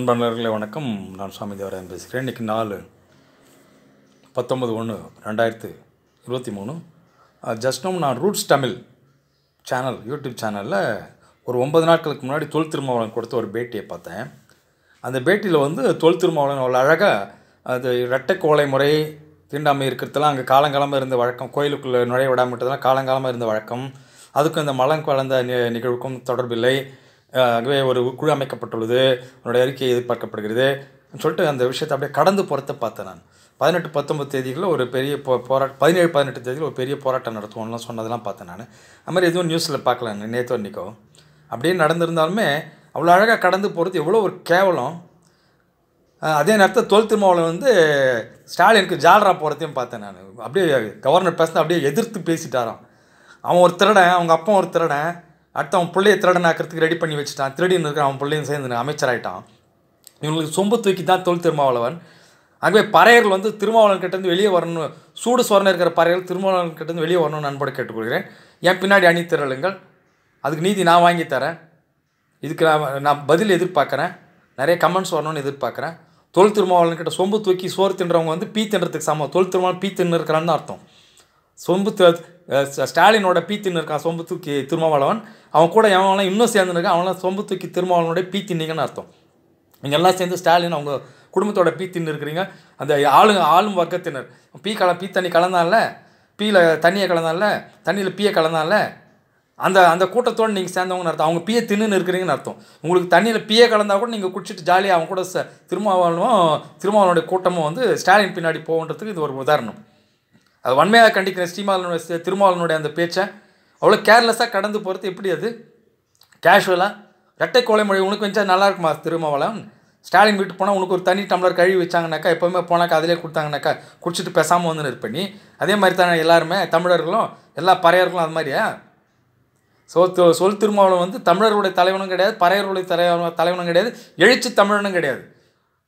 அன்பானவர்களே வணக்கம் நான் சுவாமி தேவராயன் பேசுகிறேன் இன்றைக்கி நாலு பத்தொம்பது ஒன்று ரெண்டாயிரத்து இருபத்தி மூணு ஜஸ்ட் நம் நான் ரூட்ஸ் தமிழ் சேனல் யூடியூப் சேனலில் ஒரு ஒன்பது நாட்களுக்கு முன்னாடி தொல் திருமாவளம் கொடுத்த ஒரு பேட்டியை பார்த்தேன் அந்த பேட்டியில் வந்து தொல் திருமாவளம் அவ்வளோ அழகாக அது ரெட்டை கோலை முறை தீண்டாமை இருக்கிறதுலாம் அங்கே காலங்காலமாக இருந்த வழக்கம் கோயிலுக்குள்ளே நுழைய விடாமட்டதெல்லாம் காலங்காலமாக இருந்த வழக்கம் அதுக்கும் இந்த மலம் கலந்த நிகழ்வுக்கும் தொடர்பில்லை ஆகவே ஒரு குழு அமைக்கப்பட்டுள்ளது உன்னுடைய அறிக்கை எதிர்பார்க்கப்படுகிறது சொல்லிட்டு அந்த விஷயத்தை அப்படியே கடந்து போகிறத பார்த்தேன் நான் பதினெட்டு பத்தொம்பது தேதிகளில் ஒரு பெரிய போ போராட்டம் பதினேழு பதினெட்டு தேதியில் ஒரு பெரிய போராட்டம் நடத்துவோம்லாம் சொன்னதெல்லாம் பார்த்தேன் நான் அது மாதிரி எதுவும் நியூஸில் பார்க்கல நேற்று அன்றைக்கோ அப்படியே நடந்திருந்தாலுமே அவ்வளோ அழகாக கடந்து போகிறது எவ்வளோ ஒரு கேவலம் அதே நேரத்தில் தோல் திருமாவில் வந்து ஸ்டாலினுக்கு ஜாலரா போகிறதையும் பார்த்தேன் நான் அப்படியே கவர்னர் பேசினா அப்படியே எதிர்த்து பேசிட்டாராம் அவன் ஒரு திருடன் அவங்க அப்பா ஒரு திருடன் அடுத்து அவன் பிள்ளையை ஆக்கிறதுக்கு ரெடி பண்ணி வச்சுட்டான் திருடின்னு இருக்கிற அவன் பிள்ளையும் சேர்ந்து அமைச்சராயிட்டான் இவங்களுக்கு சொம்பு தூக்கி தான் தொழில் திருமாவளவன் ஆகவே பறையர்கள் வந்து திருமாவளவன் கிட்டேருந்து வெளியே வரணும் சூடு சொரணம் இருக்கிற பறையர்கள் திருமாவளவன் கிட்டேருந்து வெளியே வரணும்னு நண்பட கேட்டுக்கொள்கிறேன் என் பின்னாடி அணி திரளுங்கள் அதுக்கு நீதி நான் வாங்கி தரேன் இதுக்கு நான் நான் பதில் எதிர்பார்க்குறேன் நிறைய கமெண்ட்ஸ் வரணும்னு எதிர்பார்க்குறேன் தொழில் திருமாவளவன் கிட்ட சொம்பு தூக்கி சோறு தின்றவங்க வந்து பீ தின்றதுக்கு சமம் தொழில் திருமாவளவன் பீ தின்னு இருக்கிறான்னு அர்த்தம் சொம்பு ஸ்டாலினோட பீத்தின்னு இருக்கான் சொம்பு தூக்கி திருமாவளவன் அவன் கூட எவன்லாம் இன்னும் சேர்ந்துருக்கான் அவன்லாம் சொம்பு தூக்கி பி பீத்தின்னீங்கன்னு அர்த்தம் இங்கே எல்லாம் சேர்ந்து ஸ்டாலின் அவங்க குடும்பத்தோட பீத்தின்னு இருக்கிறீங்க அந்த ஆளுங்க ஆளும் வர்க்கத்தினர் பீ கல பீ தண்ணி கலந்தான்ல பீயில் தண்ணியை கலந்தான்ல தண்ணியில் பீயை கலந்தான்ல அந்த அந்த கூட்டத்தோடு நீங்கள் சேர்ந்தவங்கன்னு அர்த்தம் அவங்க பீயை தின்னு இருக்கிறீங்கன்னு அர்த்தம் உங்களுக்கு தண்ணியில் பீயை கலந்தால் கூட நீங்கள் குடிச்சிட்டு ஜாலியாக அவங்க கூட ச திருமாவளவும் திருமாவளவனுடைய கூட்டமும் வந்து ஸ்டாலின் பின்னாடி போகன்றதுக்கு இது ஒரு உதாரணம் அது வன்மையாக கண்டிக்கிற ஸ்ரீமாலனுடைய திருமாவளனுடைய அந்த பேச்சை அவ்வளோ கேர்லெஸ்ஸாக கடந்து போகிறது எப்படி அது கேஷுவலாக ரெட்டை கோலை மொழி உனக்கு வச்சால் நல்லா இருக்குமா திருமாவளம் ஸ்டாலின் வீட்டு போனால் உனக்கு ஒரு தனி டம்ளர் கழுவி வச்சாங்கனாக்கா எப்போவுமே போனாக்கா அதிலே கொடுத்தாங்கனாக்கா குடிச்சிட்டு பேசாமல் வந்து இருப்ப பண்ணி அதே மாதிரி தானே எல்லாருமே தமிழர்களும் எல்லா பறையர்களும் அது மாதிரியா சொல் சொல் திருமாவளம் வந்து தமிழர்களுடைய தலைவனும் கிடையாது பறையர்களுடைய தலைவனும் தலைவனும் கிடையாது எழுச்சி தமிழனும் கிடையாது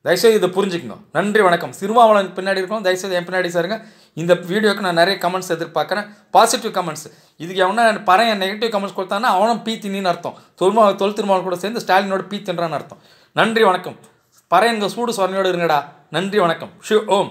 தயவுசெய்து இதை புரிஞ்சுக்கணும் நன்றி வணக்கம் திருமாவளம் பின்னாடி இருக்கணும் தயவுசெய்து என் பின்னாடி சாருங்க இந்த வீடியோக்கு நான் நிறைய கமெண்ட்ஸ் எதிர்பார்க்குறேன் பாசிட்டிவ் கமெண்ட்ஸ் இதுக்கு எவனா பறைய நெகட்டிவ் கமெண்ட்ஸ் கொடுத்தானா அவனும் பீ தின்னு அர்த்தம் தொல்மா தொல் திருமாவன் கூட சேர்ந்து ஸ்டாலினோட பீ தின்றான்னு அர்த்தம் நன்றி வணக்கம் பறையன்கள் சூடு சொரணையோடு இருங்கடா நன்றி வணக்கம் ஷிவ் ஓம்